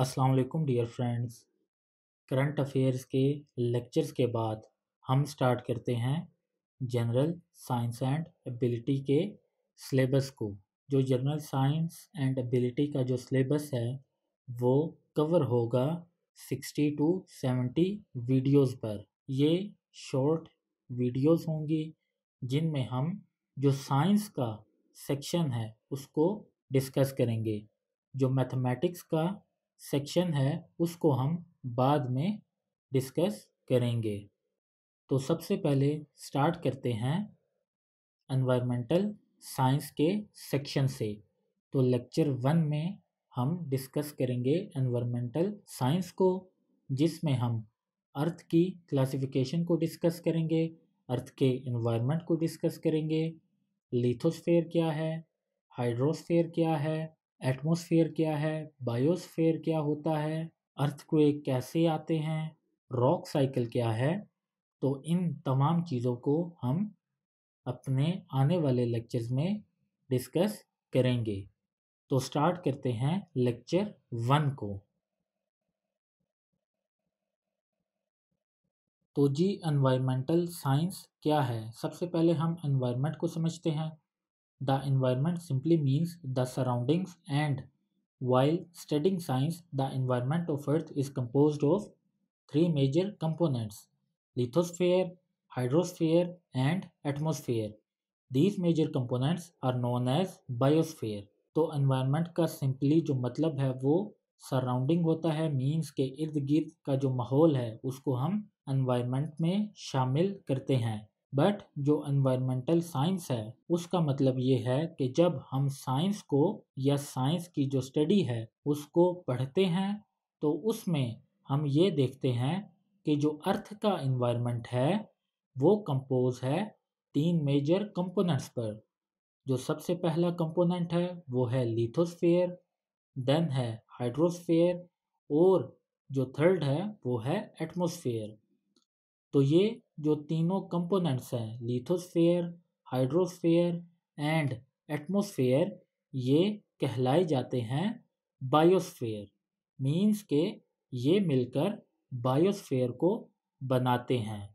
अस्सलाम वालेकुम dear friends current affairs के लेक्चर्स के बाद हम स्टार्ट करते हैं जनरल साइंस एंड एबिलिटी के सिलेबस को जो जनरल साइंस एंड एबिलिटी का जो सिलेबस है वो कवर होगा सिक्सटी टू सेवेंटी वीडियोस पर ये शॉर्ट वीडियोस होंगी जिनमें हम जो साइंस का सेक्शन है उसको डिस्कस करेंगे जो मैथमेटिक्स का सेक्शन है उसको हम बाद में डिस्कस करेंगे तो सबसे पहले स्टार्ट करते हैं एनवायरमेंटल साइंस के सेक्शन से तो लेक्चर वन में हम डिस्कस करेंगे एनवायरमेंटल साइंस को जिसमें हम अर्थ की क्लासिफिकेशन को डिस्कस करेंगे अर्थ के इन्वायरमेंट को डिस्कस करेंगे लिथोस्फेयर क्या है हाइड्रोस्फेयर क्या है एटमॉस्फेयर क्या है बायोस्फेयर क्या होता है अर्थ को एक कैसे आते हैं रॉक साइकिल क्या है तो इन तमाम चीज़ों को हम अपने आने वाले लेक्चर्स में डिस्कस करेंगे तो स्टार्ट करते हैं लेक्चर वन को तो जी एनवायरमेंटल साइंस क्या है सबसे पहले हम एनवायरमेंट को समझते हैं The environment simply means the surroundings and while studying science, the environment of Earth is composed of three major components lithosphere, hydrosphere, and atmosphere. These major components are known as biosphere. to environment ka simply jo matlab hai wo surrounding होता है means के इर्द गिर्द का जो माहौल है उसको हम environment में शामिल करते हैं बट जो एनवायरमेंटल साइंस है उसका मतलब ये है कि जब हम साइंस को या साइंस की जो स्टडी है उसको पढ़ते हैं तो उसमें हम ये देखते हैं कि जो अर्थ का इन्वायरमेंट है वो कंपोज है तीन मेजर कंपोनेंट्स पर जो सबसे पहला कंपोनेंट है वो है लिथोस्फेयर देन है हाइड्रोस्फेयर और जो थर्ड है वो है एटमोसफेयर तो ये जो तीनों कंपोनेंट्स हैं लिथोस्फेयर हाइड्रोस्फेयर एंड एटमोसफेयर ये कहलाए जाते हैं बायोस्फेयर मीन्स के ये मिलकर बायोस्फेयर को बनाते हैं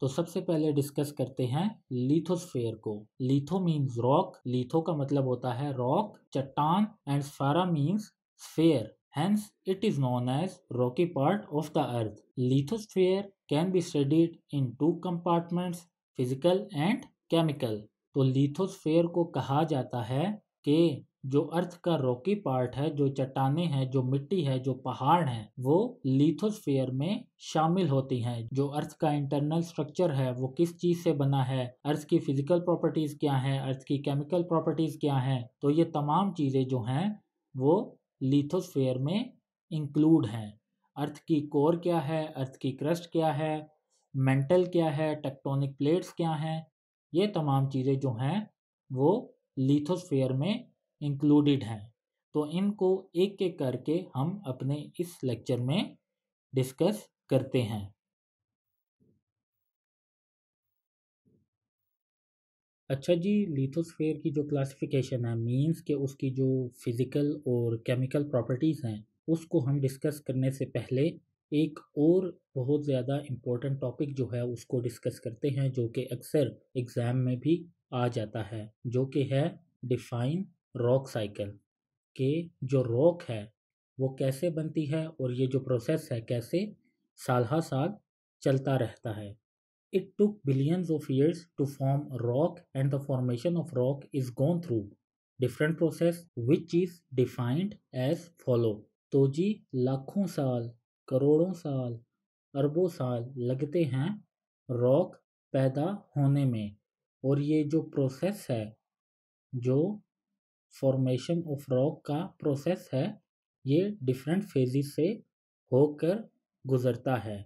तो सबसे पहले डिस्कस करते हैं लिथोस्फेयर को लिथो मीन्स रॉक लिथो का मतलब होता है रॉक चट्टान एंड सारा means sphere Hence, it is known as rocky part of the earth. Lithosphere can be studied in two compartments, physical and chemical. तो लिथोस्फेयर को कहा जाता है कि जो अर्थ का रॉकी पार्ट है जो चट्टाने हैं जो मिट्टी है जो पहाड़ हैं वो लिथोस्फेयर में शामिल होती हैं जो अर्थ का इंटरनल स्ट्रक्चर है वो किस चीज से बना है अर्थ की फिजिकल प्रॉपर्टीज क्या हैं अर्थ की केमिकल प्रॉपर्टीज क्या हैं तो ये तमाम चीजें जो हैं वो लिथोस्फेयर में इंक्लूड हैं अर्थ की कोर क्या है अर्थ की क्रस्ट क्या है मेंटल क्या है टेक्टोनिक प्लेट्स क्या हैं ये तमाम चीज़ें जो हैं वो लिथोस्फेयर में इंक्लूडेड हैं तो इनको एक एक करके हम अपने इस लेक्चर में डिस्कस करते हैं अच्छा जी लिथोस्फेयर की जो क्लासिफिकेशन है मींस के उसकी जो फिज़िकल और केमिकल प्रॉपर्टीज़ हैं उसको हम डिस्कस करने से पहले एक और बहुत ज़्यादा इम्पोर्टेंट टॉपिक जो है उसको डिस्कस करते हैं जो कि अक्सर एग्ज़ाम में भी आ जाता है जो कि है डिफाइन रॉक साइकिल के जो रॉक है वो कैसे बनती है और ये जो प्रोसेस है कैसे साल साल चलता रहता है It took billions of years to form rock and the formation of rock is gone through different process which is defined as follow तो जी लाखों साल करोड़ों साल अरबों साल लगते हैं रॉक पैदा होने में और ये जो प्रोसेस है जो फॉर्मेशन ऑफ रॉक का प्रोसेस है ये डिफरेंट फेजिस से होकर गुज़रता है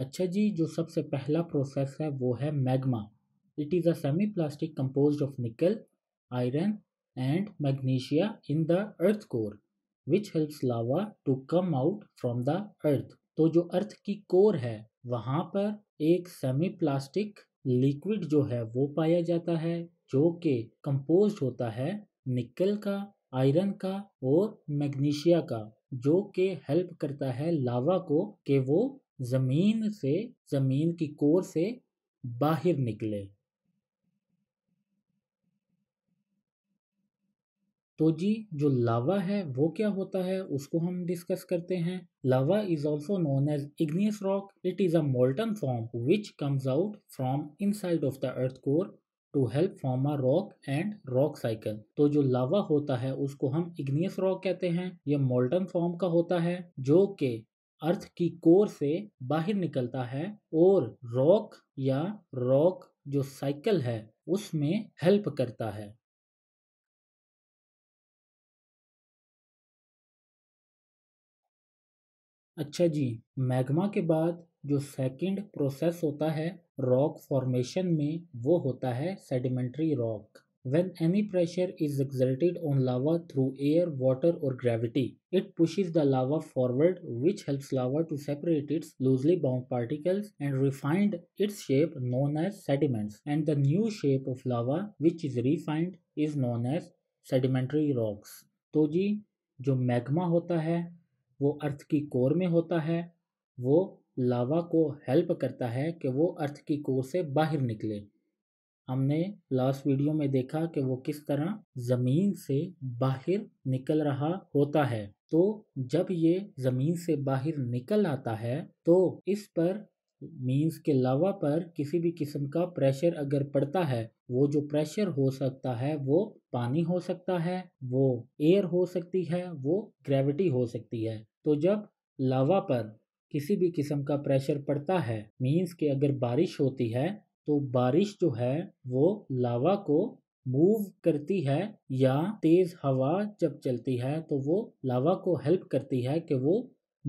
अच्छा जी जो सबसे पहला प्रोसेस है वो है magma it is a semi plastic compose of nickel iron and magnesia in the earth core which helps lava to come out from the earth तो जो अर्थ की कोर है वहाँ पर एक सेमी प्लास्टिक लिक्विड जो है वो पाया जाता है जो कि कंपोज होता है निकल का आयरन का और मैग्नीशिया का जो के हेल्प करता है लावा को कि वो ज़मीन से ज़मीन की कोर से बाहर निकले तो जी जो लावा है वो क्या होता है उसको हम डिस्कस करते हैं lava is also known as igneous rock it is a molten form which comes out from inside of the earth core to help form a rock and rock cycle तो जो लावा होता है उसको हम igneous rock कहते हैं ये molten form का होता है जो कि अर्थ की कोर से बाहर निकलता है और रॉक या रॉक जो साइकिल है उसमें हेल्प करता है अच्छा जी मैग्मा के बाद जो सेकंड प्रोसेस होता है रॉक फॉर्मेशन में वो होता है sedimentary rock When any pressure is exerted on lava through air, water or gravity, it pushes the lava forward which helps lava to separate its loosely bound particles and refine its shape known as sediments and the new shape of lava which is refined is known as sedimentary rocks. तो जी जो magma होता है वो अर्थ की core में होता है वो लावा को हेल्प करता है कि वो अर्थ की कोर से बाहर निकले हमने लास्ट वीडियो में देखा कि वो किस तरह ज़मीन से बाहर निकल रहा होता है तो जब ये ज़मीन से बाहर निकल आता है तो इस पर मीन्स के लावा पर किसी भी किस्म का प्रेशर अगर पड़ता है वो जो प्रेशर हो सकता है वो पानी हो सकता है वो एयर हो सकती है वो ग्रेविटी हो सकती है तो जब लावा पर किसी भी किस्म का प्रेशर पड़ता है मीन्स के अगर बारिश होती है तो बारिश जो है वो लावा को मूव करती है या तेज हवा जब चलती है तो वो लावा को हेल्प करती है कि वो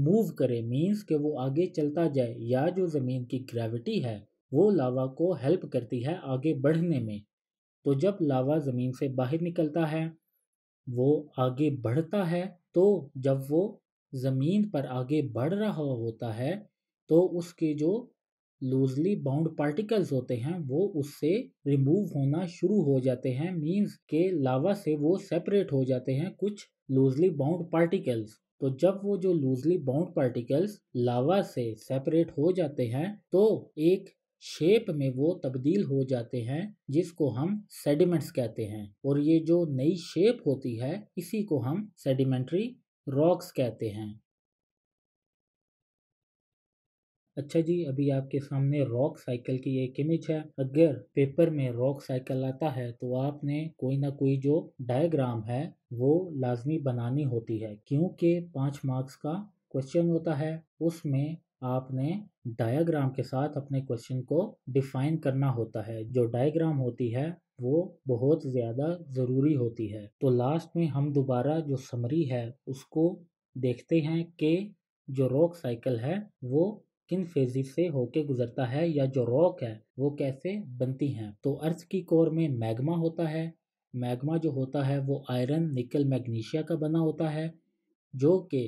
मूव करे मीन्स के वो आगे चलता जाए या जो ज़मीन की ग्रेविटी है वो लावा को हेल्प करती है आगे बढ़ने में तो जब लावा ज़मीन से बाहर निकलता है वो आगे बढ़ता है तो जब वो ज़मीन पर आगे बढ़ रहा होता है तो उसके जो लूजली बाउंड पार्टिकल्स होते हैं वो उससे रिमूव होना शुरू हो जाते हैं मीन्स के लावा से वो सेपरेट हो जाते हैं कुछ लूजली बाउंड पार्टिकल्स तो जब वो जो लूजली बाउंड पार्टिकल्स लावा से सेपरेट हो जाते हैं तो एक शेप में वो तब्दील हो जाते हैं जिसको हम सेडिमेंट्स कहते हैं और ये जो नई शेप होती है इसी को हम सेडिमेंट्री रॉक्स कहते हैं अच्छा जी अभी आपके सामने रॉक साइकिल की एक इमेज है अगर पेपर में रॉक साइकिल आता है तो आपने कोई ना कोई जो डायग्राम है वो लाजमी बनानी होती है क्योंकि पाँच मार्क्स का क्वेश्चन होता है उसमें आपने डायग्राम के साथ अपने क्वेश्चन को डिफाइन करना होता है जो डायग्राम होती है वो बहुत ज़्यादा ज़रूरी होती है तो लास्ट में हम दोबारा जो समरी है उसको देखते हैं कि जो रॉक साइकिल है वो किन फेजिस से होके गुजरता है या जो रॉक है वो कैसे बनती हैं तो अर्थ की कोर में मैग्मा होता है मैग्मा जो होता है वो आयरन निकल मैग्नीशिया का बना होता है जो कि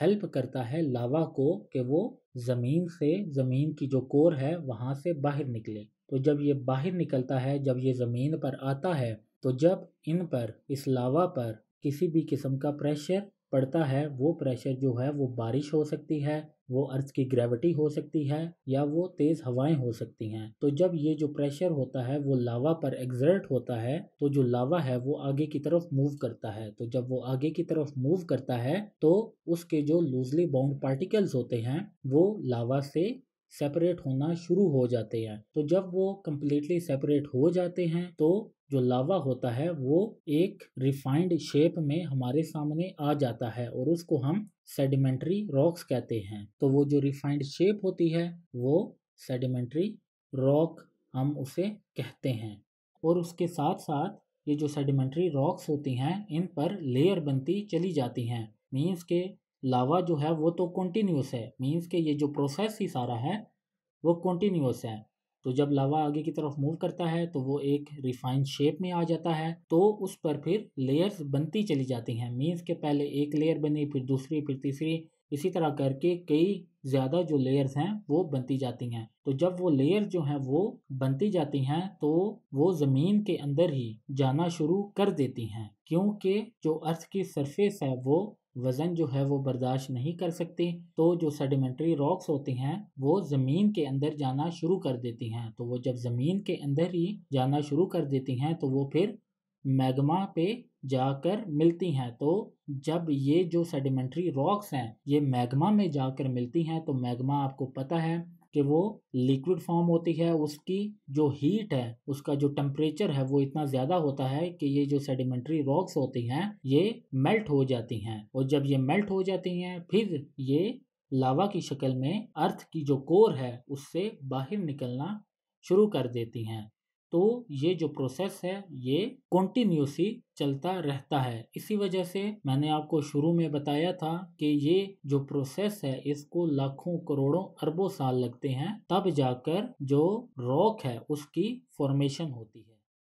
हेल्प करता है लावा को कि वो ज़मीन से ज़मीन की जो कोर है वहाँ से बाहर निकले तो जब ये बाहर निकलता है जब ये ज़मीन पर आता है तो जब इन पर इस लावा पर किसी भी किस्म का प्रेशर पड़ता है वो प्रेशर जो है वो बारिश हो सकती है वो अर्थ की ग्रेविटी हो सकती है या वो तेज हवाएं हो सकती हैं तो जब ये जो प्रेशर होता है वो लावा पर एग्जर्ट होता है तो जो लावा है वो आगे की तरफ मूव करता है तो जब वो आगे की तरफ मूव करता है तो उसके जो लूजली बाउंड पार्टिकल्स होते हैं वो लावा से सेपरेट होना शुरू हो जाते हैं तो जब वो कम्प्लीटली सेपरेट हो जाते हैं तो जो लावा होता है वो एक रिफाइंड शेप में हमारे सामने आ जाता है और उसको हम सेडिमेंट्री रॉक्स कहते हैं तो वो जो रिफाइंड शेप होती है वो सेडिमेंट्री रॉक हम उसे कहते हैं और उसके साथ साथ ये जो सेडिमेंट्री रॉक्स होती हैं इन पर लेयर बनती चली जाती हैं मीन्स के लावा जो है वो तो कॉन्टीन्यूस है मीन्स के ये जो प्रोसेस ही सारा है वो कॉन्टीन्यूस है तो जब लावा आगे की तरफ मूव करता है तो वो एक रिफाइंड शेप में आ जाता है तो उस पर फिर लेयर्स बनती चली जाती हैं मीन्स के पहले एक लेयर बनी फिर दूसरी फिर तीसरी इसी तरह करके कई ज़्यादा जो लेयर्स हैं वो बनती जाती हैं तो जब वो लेयर जो हैं वो बनती जाती हैं तो वो ज़मीन के अंदर ही जाना शुरू कर देती हैं क्योंकि जो अर्थ की सरफेस है वो वज़न जो है वो बर्दाश्त नहीं कर सकती तो जो सेडिमेंट्री रॉक्स होती हैं वो ज़मीन के अंदर जाना शुरू कर देती हैं तो वो जब ज़मीन के अंदर ही जाना शुरू कर देती हैं तो वो फिर मैग्मा पे जाकर मिलती हैं तो जब ये जो सेडिमेंट्री रॉक्स हैं ये मैग्मा में जाकर मिलती हैं तो मैग्मा आपको पता है कि वो लिक्विड फॉर्म होती है उसकी जो हीट है उसका जो टेम्परेचर है वो इतना ज़्यादा होता है कि ये जो सेडिमेंट्री रॉक्स होती हैं ये मेल्ट हो जाती हैं और जब ये मेल्ट हो जाती हैं फिर ये लावा की शक्ल में अर्थ की जो कोर है उससे बाहर निकलना शुरू कर देती हैं तो ये जो प्रोसेस है ये कॉन्टिन्यूसली चलता रहता है इसी वजह से मैंने आपको शुरू में बताया था कि ये जो प्रोसेस है इसको लाखों करोड़ों अरबों साल लगते हैं तब जाकर जो रॉक है उसकी फॉर्मेशन होती है